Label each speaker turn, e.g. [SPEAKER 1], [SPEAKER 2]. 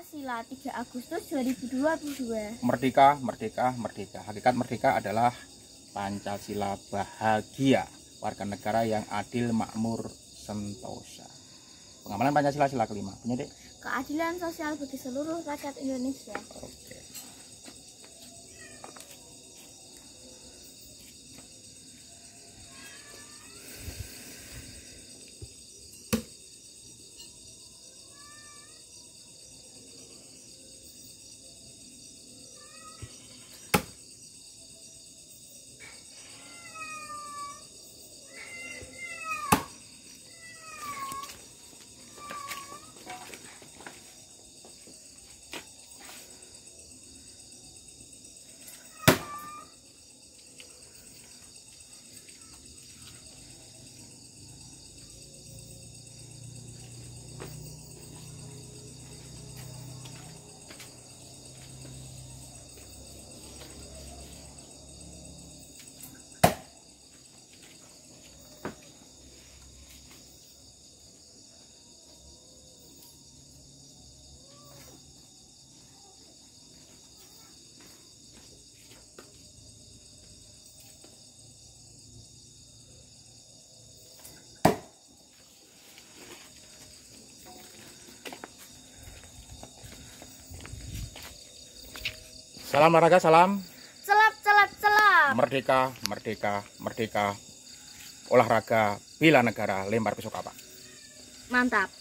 [SPEAKER 1] Pancasila 3 Agustus 2022.
[SPEAKER 2] Merdeka, merdeka, merdeka. Hakikat merdeka adalah Pancasila bahagia, warga negara yang adil, makmur, sentosa. Pengamalan Pancasila sila kelima. Punya, Dek.
[SPEAKER 3] Keadilan sosial bagi seluruh rakyat Indonesia.
[SPEAKER 2] Oke. Salam olahraga, salam.
[SPEAKER 4] Celap, celap, celap.
[SPEAKER 2] Merdeka, merdeka, merdeka. Olahraga, bila negara, lempar besok apa?
[SPEAKER 4] Mantap.